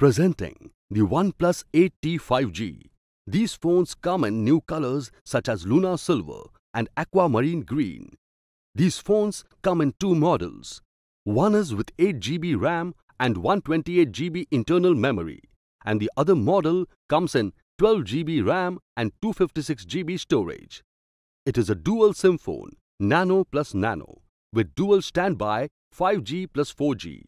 Presenting the OnePlus 8T 5G. These phones come in new colors such as Luna Silver and Aquamarine Green. These phones come in two models. One is with 8GB RAM and 128GB internal memory and the other model comes in 12GB RAM and 256GB storage. It is a dual SIM phone, Nano plus Nano, with dual standby 5G plus 4G.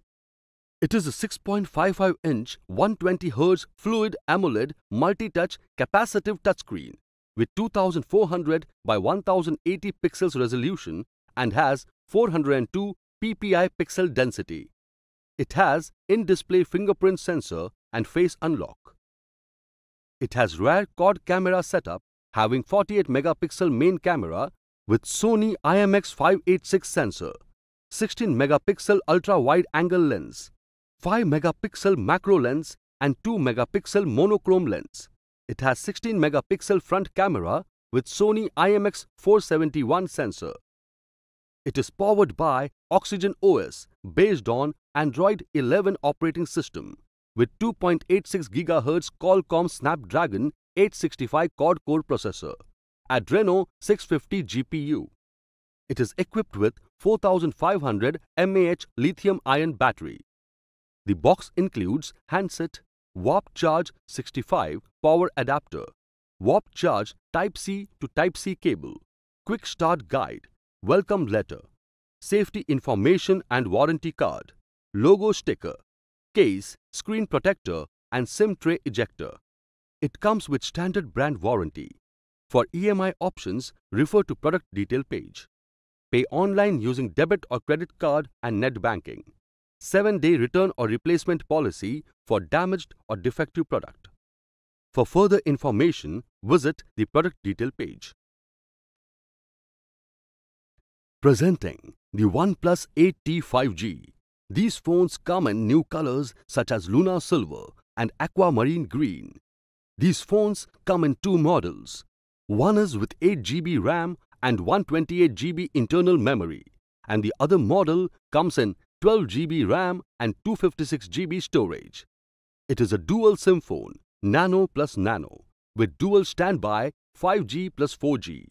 It is a 6.55-inch 120Hz Fluid AMOLED multi-touch capacitive touchscreen with 2400 by 1080 pixels resolution and has 402 ppi pixel density. It has in-display fingerprint sensor and face unlock. It has rear quad camera setup having 48 megapixel main camera with Sony IMX586 sensor, 16 megapixel ultra wide angle lens, 5 megapixel macro lens and 2 megapixel monochrome lens. It has 16 megapixel front camera with Sony IMX471 sensor. It is powered by Oxygen OS based on Android 11 operating system with 2.86 GHz Qualcomm Snapdragon 865 quad-core processor, Adreno 650 GPU. It is equipped with 4500 mAh lithium-ion battery. The box includes handset, Warp Charge 65 power adapter, Warp Charge Type-C to Type-C cable, quick start guide, welcome letter, safety information and warranty card, logo sticker, case, screen protector and SIM tray ejector. It comes with standard brand warranty. For EMI options, refer to product detail page. Pay online using debit or credit card and net banking. 7-day return or replacement policy for damaged or defective product. For further information, visit the product detail page. Presenting the OnePlus 8T 5G. These phones come in new colors such as Luna Silver and Aquamarine Green. These phones come in two models. One is with 8GB RAM and 128GB internal memory and the other model comes in 12 GB RAM and 256 GB storage. It is a dual SIM phone, Nano plus Nano, with dual standby 5G plus 4G.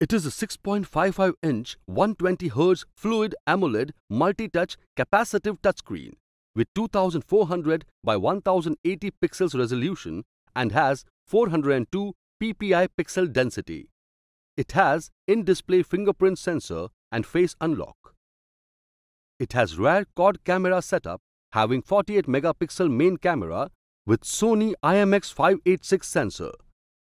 It is a 6.55-inch 120Hz fluid AMOLED multi-touch capacitive touchscreen with 2400 by 1080 pixels resolution and has 402 ppi pixel density. It has in-display fingerprint sensor and face unlock. It has rare quad camera setup having 48 megapixel main camera with Sony IMX586 sensor,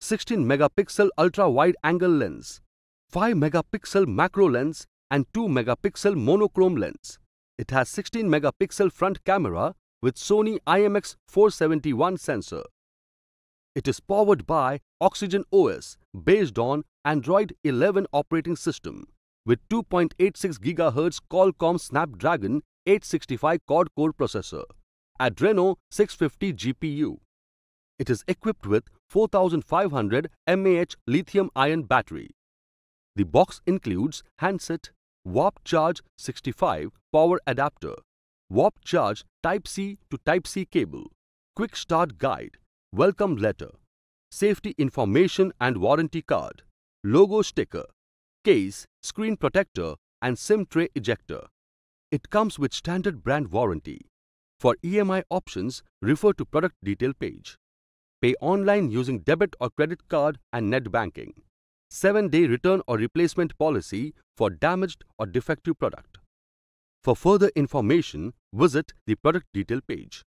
16 megapixel ultra wide angle lens, 5 megapixel macro lens and 2 megapixel monochrome lens. It has 16 megapixel front camera with Sony IMX471 sensor. It is powered by Oxygen OS based on Android 11 operating system with 2.86 GHz Qualcomm Snapdragon 865 quad-core processor, Adreno 650 GPU. It is equipped with 4500 mAh lithium-ion battery. The box includes handset, Warp Charge 65 power adapter, Warp Charge Type-C to Type-C cable, quick start guide, welcome letter, safety information and warranty card, logo sticker, case, screen protector and SIM tray ejector. It comes with standard brand warranty. For EMI options, refer to product detail page. Pay online using debit or credit card and net banking. 7-day return or replacement policy for damaged or defective product. For further information, visit the product detail page.